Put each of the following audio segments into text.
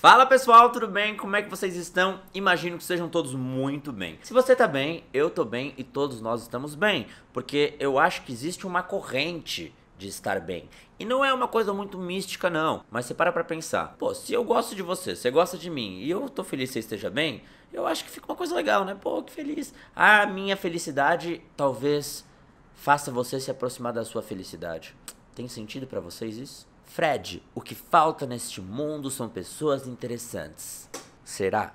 Fala pessoal, tudo bem? Como é que vocês estão? Imagino que sejam todos muito bem. Se você tá bem, eu tô bem e todos nós estamos bem, porque eu acho que existe uma corrente de estar bem. E não é uma coisa muito mística não, mas você para pra pensar. Pô, se eu gosto de você, você gosta de mim e eu tô feliz que você esteja bem, eu acho que fica uma coisa legal, né? Pô, que feliz. A minha felicidade talvez faça você se aproximar da sua felicidade. Tem sentido para vocês isso? Fred, o que falta neste mundo são pessoas interessantes. Será?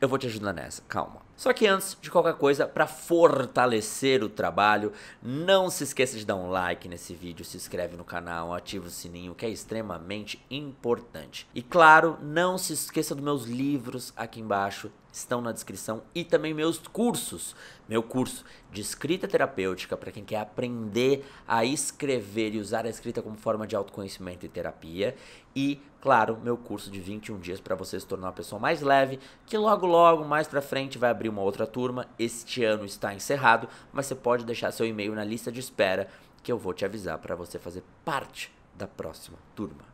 Eu vou te ajudar nessa, calma. Só que antes de qualquer coisa, para fortalecer o trabalho, não se esqueça de dar um like nesse vídeo, se inscreve no canal, ativa o sininho, que é extremamente importante. E claro, não se esqueça dos meus livros aqui embaixo, estão na descrição e também meus cursos. Meu curso de escrita terapêutica para quem quer aprender a escrever e usar a escrita como forma de autoconhecimento e terapia. E, claro, meu curso de 21 dias para você se tornar uma pessoa mais leve, que logo logo mais para frente vai abrir abrir uma outra turma. Este ano está encerrado, mas você pode deixar seu e-mail na lista de espera que eu vou te avisar para você fazer parte da próxima turma.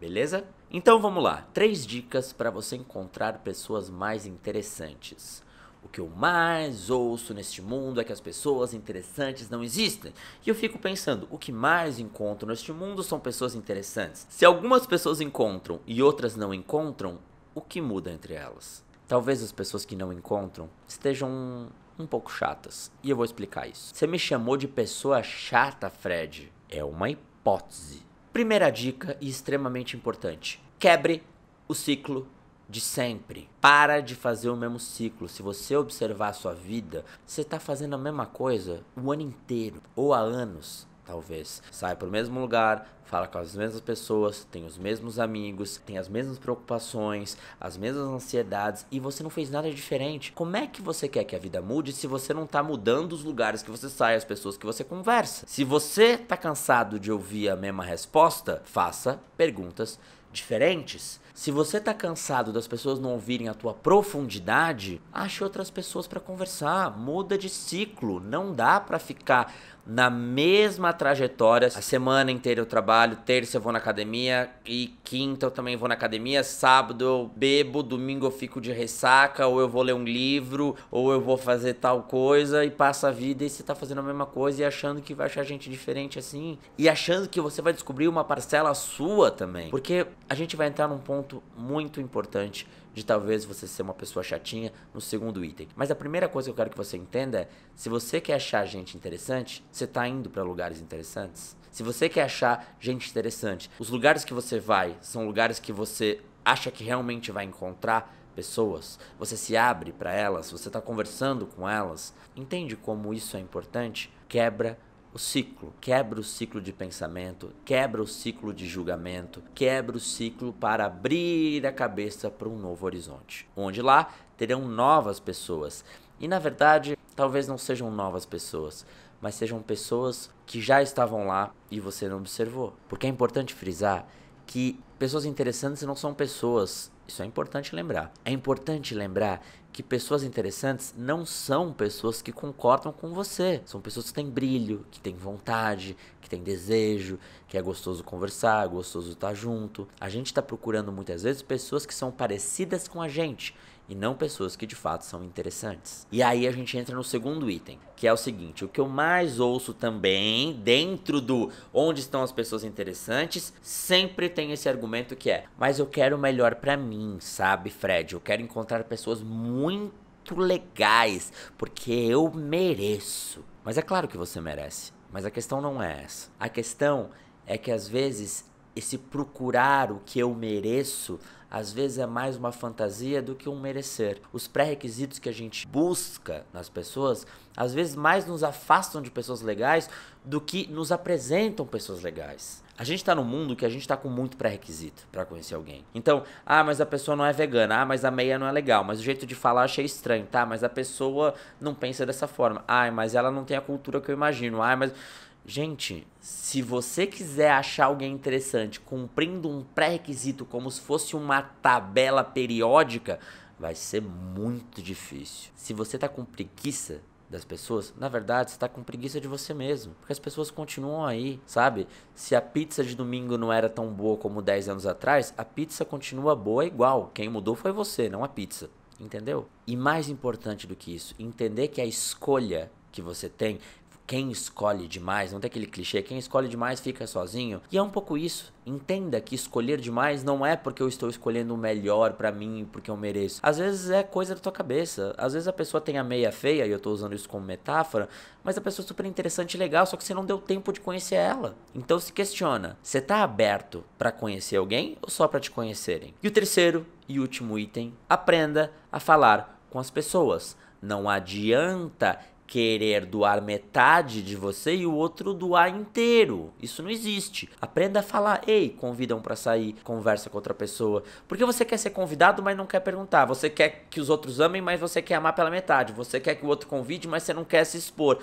Beleza? Então vamos lá. Três dicas para você encontrar pessoas mais interessantes. O que eu mais ouço neste mundo é que as pessoas interessantes não existem. E eu fico pensando, o que mais encontro neste mundo são pessoas interessantes. Se algumas pessoas encontram e outras não encontram, o que muda entre elas? Talvez as pessoas que não encontram estejam um pouco chatas. E eu vou explicar isso. Você me chamou de pessoa chata, Fred. É uma hipótese. Primeira dica e extremamente importante: quebre o ciclo de sempre. Para de fazer o mesmo ciclo. Se você observar a sua vida, você está fazendo a mesma coisa o ano inteiro ou há anos talvez. Sai para o mesmo lugar, fala com as mesmas pessoas, tem os mesmos amigos, tem as mesmas preocupações, as mesmas ansiedades e você não fez nada diferente. Como é que você quer que a vida mude se você não está mudando os lugares que você sai, as pessoas que você conversa? Se você está cansado de ouvir a mesma resposta, faça perguntas diferentes, se você tá cansado das pessoas não ouvirem a tua profundidade, ache outras pessoas para conversar, muda de ciclo, não dá para ficar na mesma trajetória. A semana inteira eu trabalho, terça eu vou na academia e quinta eu também vou na academia, sábado eu bebo, domingo eu fico de ressaca, ou eu vou ler um livro, ou eu vou fazer tal coisa e passa a vida e você tá fazendo a mesma coisa e achando que vai achar gente diferente assim, e achando que você vai descobrir uma parcela sua também. Porque a gente vai entrar num ponto muito importante de talvez você ser uma pessoa chatinha no segundo item. Mas a primeira coisa que eu quero que você entenda é: se você quer achar gente interessante, você está indo para lugares interessantes. Se você quer achar gente interessante, os lugares que você vai são lugares que você acha que realmente vai encontrar pessoas, você se abre para elas, você está conversando com elas. Entende como isso é importante? Quebra o ciclo, quebra o ciclo de pensamento, quebra o ciclo de julgamento, quebra o ciclo para abrir a cabeça para um novo horizonte, onde lá terão novas pessoas. E na verdade, talvez não sejam novas pessoas, mas sejam pessoas que já estavam lá e você não observou. Porque é importante frisar que pessoas interessantes não são pessoas. Isso é importante lembrar. É importante lembrar que pessoas interessantes não são pessoas que concordam com você. São pessoas que têm brilho, que têm vontade, que têm desejo, que é gostoso conversar, é gostoso estar junto. A gente está procurando muitas vezes pessoas que são parecidas com a gente e não pessoas que de fato são interessantes. E aí a gente entra no segundo item, que é o seguinte: o que eu mais ouço também dentro do onde estão as pessoas interessantes, sempre tem esse argumento que é: mas eu quero o melhor para mim, sabe, Fred? Eu quero encontrar pessoas muito legais, porque eu mereço. Mas é claro que você merece. Mas a questão não é essa. A questão é que às vezes esse procurar o que eu mereço às vezes é mais uma fantasia do que um merecer. Os pré-requisitos que a gente busca nas pessoas, às vezes mais nos afastam de pessoas legais do que nos apresentam pessoas legais. A gente está num mundo que a gente está com muito pré-requisito para conhecer alguém. Então, ah, mas a pessoa não é vegana, ah, mas a meia não é legal, mas o jeito de falar achei estranho, tá? Mas a pessoa não pensa dessa forma. Ah, mas ela não tem a cultura que eu imagino. Ah, mas Gente, se você quiser achar alguém interessante cumprindo um pré-requisito como se fosse uma tabela periódica, vai ser muito difícil. Se você tá com preguiça das pessoas, na verdade, você tá com preguiça de você mesmo, porque as pessoas continuam aí, sabe? Se a pizza de domingo não era tão boa como 10 anos atrás, a pizza continua boa igual. Quem mudou foi você, não a pizza. Entendeu? E mais importante do que isso, entender que a escolha que você tem quem escolhe demais, não tem aquele clichê, quem escolhe demais fica sozinho. E é um pouco isso. Entenda que escolher demais não é porque eu estou escolhendo o melhor para mim, porque eu mereço. Às vezes é coisa da tua cabeça. Às vezes a pessoa tem a meia feia, e eu tô usando isso como metáfora, mas a pessoa é super interessante e legal, só que você não deu tempo de conhecer ela. Então se questiona, você tá aberto para conhecer alguém ou só para te conhecerem? E o terceiro e último item, aprenda a falar com as pessoas. Não adianta querer doar metade de você e o outro doar inteiro. Isso não existe. Aprenda a falar, ei, convidam para sair, conversa com outra pessoa. Porque você quer ser convidado, mas não quer perguntar. Você quer que os outros amem, mas você quer amar pela metade. Você quer que o outro convide, mas você não quer se expor.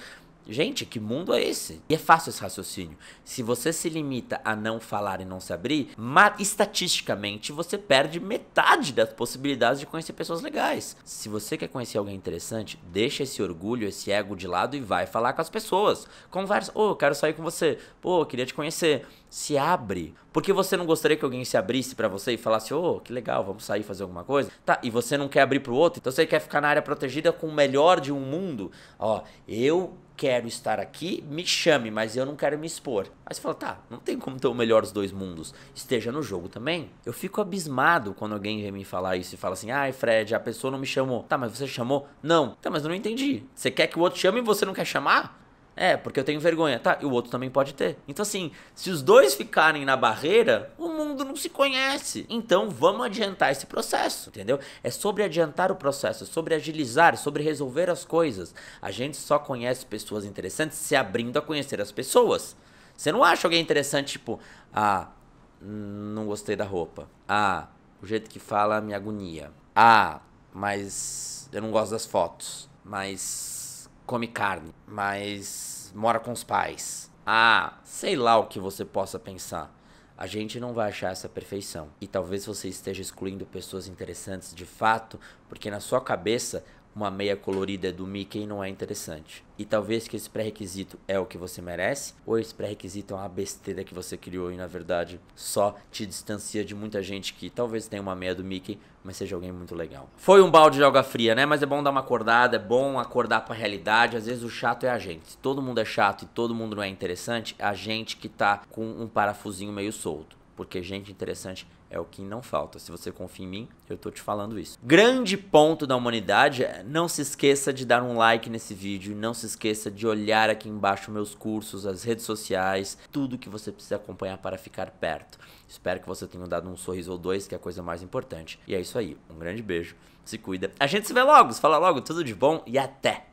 Gente, que mundo é esse? E é fácil esse raciocínio. Se você se limita a não falar e não se abrir, estatisticamente você perde metade das possibilidades de conhecer pessoas legais. Se você quer conhecer alguém interessante, deixa esse orgulho, esse ego de lado e vai falar com as pessoas. Conversa. Ô, oh, quero sair com você. Pô, oh, queria te conhecer. Se abre. Porque você não gostaria que alguém se abrisse para você e falasse, ô, oh, que legal, vamos sair fazer alguma coisa? Tá, e você não quer abrir pro outro, então você quer ficar na área protegida com o melhor de um mundo. Ó, eu quero estar aqui, me chame, mas eu não quero me expor. Aí você fala, tá, não tem como ter o melhor dos dois mundos. Esteja no jogo também. Eu fico abismado quando alguém vem me falar isso e fala assim, ai Fred, a pessoa não me chamou. Tá, mas você chamou? Não. Tá, mas eu não entendi. Você quer que o outro chame e você não quer chamar? É, porque eu tenho vergonha. Tá, e o outro também pode ter. Então, assim, se os dois ficarem na barreira, o mundo não se conhece. Então, vamos adiantar esse processo, entendeu? É sobre adiantar o processo, é sobre agilizar, é sobre resolver as coisas. A gente só conhece pessoas interessantes se abrindo a conhecer as pessoas. Você não acha alguém interessante, tipo, ah, não gostei da roupa. Ah, o jeito que fala me agonia. Ah, mas eu não gosto das fotos. Mas come carne, mas mora com os pais. Ah, sei lá o que você possa pensar. A gente não vai achar essa perfeição. E talvez você esteja excluindo pessoas interessantes de fato, porque na sua cabeça uma meia colorida do Mickey não é interessante. E talvez que esse pré-requisito é o que você merece, ou esse pré-requisito é uma besteira que você criou e na verdade só te distancia de muita gente que talvez tenha uma meia do Mickey, mas seja alguém muito legal. Foi um balde de água fria, né? Mas é bom dar uma acordada, é bom acordar para a realidade. Às vezes o chato é a gente. Se todo mundo é chato e todo mundo não é interessante, é a gente que tá com um parafusinho meio solto, porque gente interessante é o que não falta. Se você confia em mim, eu tô te falando isso. Grande ponto da humanidade é não se esqueça de dar um like nesse vídeo, não se esqueça de olhar aqui embaixo meus cursos, as redes sociais, tudo que você precisa acompanhar para ficar perto. Espero que você tenha dado um sorriso ou dois, que é a coisa mais importante. E é isso aí. Um grande beijo. Se cuida. A gente se vê logo, se fala logo, tudo de bom e até.